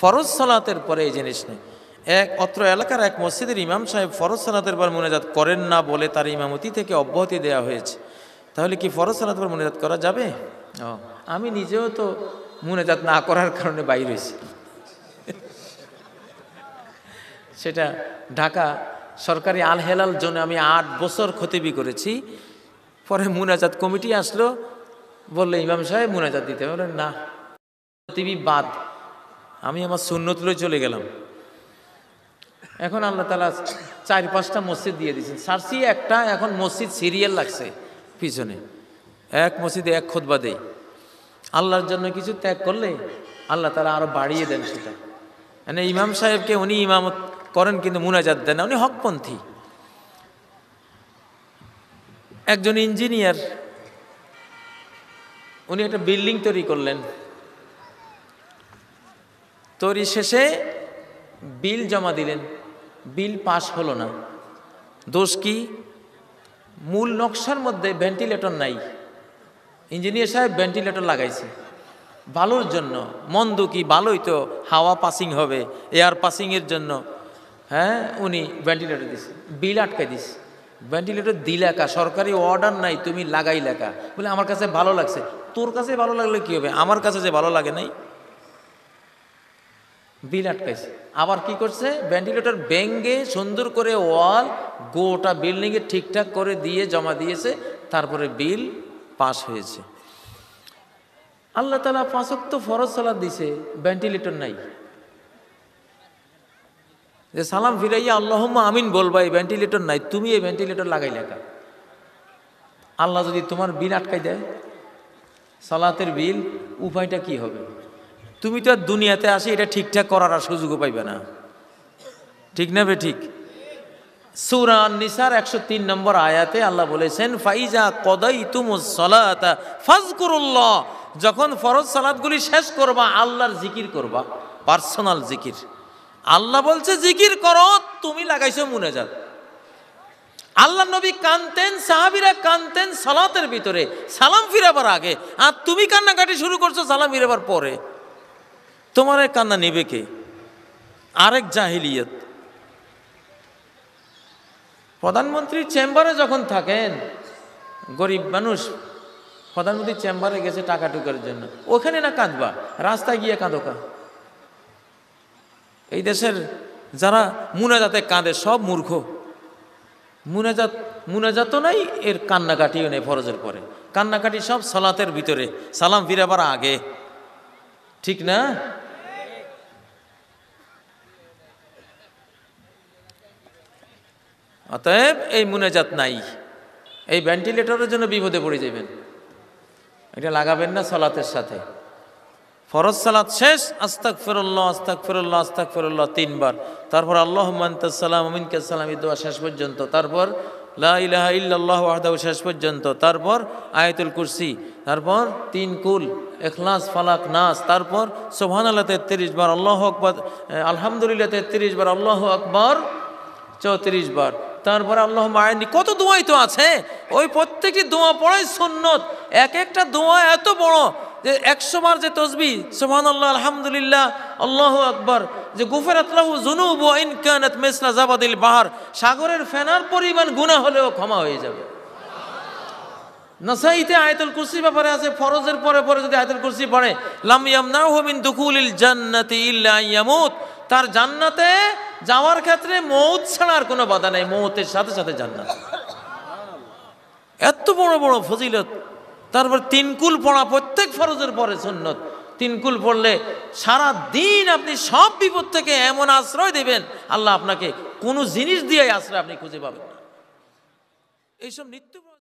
ফরজ সালাতের পরে এই জিনিস নেই এক অত্র এলাকার এক মসজিদের ইমাম সাহেব ফরজ সালাতের পর মোনাজাত করেন না বলে তার ইমামতি থেকে অব্যাহতি দেওয়া হয়েছে তাহলে কি ফরজ সালাতের পর মোনাজাত করা যাবে ও আমি নিজেও তো মোনাজাত না করার কারণে বাইর হয়েছি সেটা ঢাকা সরকারি আল হেলাল জোনে আমি আট বছর ক্ষতিবি করেছি পরে মোনাজাত কমিটি আসলো বললে ইমাম সাহেব মোনাজাত দিতে বললেন না পৃথিবী বাদ আমি আমার সুন্নতুলে চলে গেলাম এখন আল্লাহ তালা চার পাঁচটা মসজিদ দিয়ে দিয়েছেন সারসি একটা এখন মসজিদ সিরিয়াল লাগছে পিছনে এক মসজিদে এক খোদবা দেয় আল্লাহর জন্য কিছু ত্যাগ করলে আল্লাহ তালা আরও বাড়িয়ে দেন সেটা মানে ইমাম সাহেবকে উনি ইমামত করেন কিন্তু মুনাজাত দেন না উনি হকপন্থী একজন ইঞ্জিনিয়ার উনি একটা বিল্ডিং তৈরি করলেন তৈরি শেষে বিল জমা দিলেন বিল পাস হলো না দোষ কি মূল নকশার মধ্যে ভেন্টিলেটর নাই ইঞ্জিনিয়ার সাহেব ভেন্টিলেটর লাগাইছে ভালোর জন্য মন্দ কি ভালোই তো হাওয়া পাসিং হবে এয়ার পাসিংয়ের জন্য হ্যাঁ উনি ভেন্টিলেটর দিছে বিল আটকে দিছে ভেন্টিলেটর দিলাকা সরকারি অর্ডার নাই তুমি লাগাই লেখা বলে আমার কাছে ভালো লাগছে তোর কাছে ভালো লাগলে কি হবে আমার কাছে যে ভালো লাগে নাই বিল আটকাইছে আবার কি করছে ভেন্টিলেটর ব্যাঙ্গে সুন্দর করে ওয়াল গোটা বিল্ডিংয়ে ঠিকঠাক করে দিয়ে জমা দিয়েছে তারপরে বিল পাস হয়েছে আল্লাহ তালা তো ফরজ সালাদ দিছে ভেন্টিলেটর নাই যে সালাম ফিরাইয়া আল্লাহ আমিন বলবা এই ভেন্টিলেটর নাই তুমি এই ভেন্টিলেটর লাগাই লেখা আল্লাহ যদি তোমার বিল আটকাই দেয় সালাতের বিল উপায়টা কি হবে তুমি তো আর দুনিয়াতে আসি এটা ঠিকঠাক করার আর সুযোগও পাইবে না ঠিক না ঠিক সুরান নিসার একশো তিন নম্বর আয়াতে আল্লাহ বলেছেন ফাইজা কদাই তুমুসলাতা ফাজকুরুল্লাহ যখন ফরজ সালাদগুলি শেষ করবা আল্লাহর জিকির করবা পার্সোনাল জিকির আল্লাহ বলছে জিকির করো তুমি লাগাইছো মুনে যাত আল্লাহ নবী কানতেন সাহাবিরা কানতেন সালাতের ভিতরে সালাম ফিরাবার আগে আর তুমি কান্নাকাটি শুরু করছো সালাম ফিরাবার পরে তোমার কান্না নেবে কে আরেক জাহিলিয়ত প্রধানমন্ত্রীর চেম্বারে যখন থাকেন গরিব মানুষ প্রধানমন্ত্রী চেম্বারে গেছে টাকা টুকার জন্য ওখানে না কাঁদবা রাস্তায় গিয়ে কাঁদোকা এই দেশের যারা মুনাজাতে কাঁদে সব মূর্খ মুনাজাত মুনাজাতও নাই এর কান্নাকাটিও নেই ফরজের পরে কান্নাকাটি সব সালাতের ভিতরে সালাম ফিরাবার আগে ঠিক না অতএব এই মুনাজাত নাই এই ভেন্টিলেটরের জন্য বিপদে পড়ে যাবেন এটা লাগাবেন না সলাতের সাথে ফরজ সালাত শেষ আস্তাক ফেরুল্লাহ আস্তাক ফেরুল্লাহ আস্তাক ফেরুল্লাহ তিনবার তারপর আল্লাহ মান্তালাম অমিনকে সালাম ইদা শেষ পর্যন্ত তারপর লা ইলাহা ইল্লাল্লাহু শেষ পর্যন্ত তারপর আয়তুল কুরসি তারপর তিন কুল এখলাস ফালাক নাস তারপর আল্লাহ তেত্রিশ বার আল্লাহ আকবর আলহামদুলিল্লাহ তেত্রিশ বার আল্লাহ আকবর চৌত্রিশ বার তারপরে আল্লাহ মায়েরনি কত দোয়াই তো আছে হ্যাঁ? ওই প্রত্যেকটি দোয়া পড়াই সুন্নত এক একটা দোয়া এত বড় যে একশো বার যে তসবি সোহান আল্লাহ আলহামদুলিল্লাহ আল্লাহ আকবর যে গুফের আতলাহু জুনুব ইনকানাত মেসলা জাবাদিল বাহার সাগরের ফেনার পরিমাণ গুণা হলেও ক্ষমা হয়ে যাবে নাসাইতে আয়তুল কুরসি ব্যাপারে আছে ফরজের পরে পরে যদি আয়তুল কুরসি পড়ে লাম ইয়াম ইয়ামনাহু মিন দুকুলিল জান্নাতি ইল্লা ইয়ামুত তার জান্নাতে যাওয়ার ক্ষেত্রে মৌত ছাড়ার কোনো বাধা নাই মৌতের সাথে সাথে জান্নাত এত বড় বড় ফজিলত তারপর তিনকুল পড়া প্রত্যেক ফরজের পরে সুন্নত তিনকুল পড়লে সারা দিন আপনি সব বিপদ থেকে এমন আশ্রয় দেবেন আল্লাহ আপনাকে কোনো জিনিস দিয়ে আশ্রয় আপনি খুঁজে পাবেন না এইসব নিত্য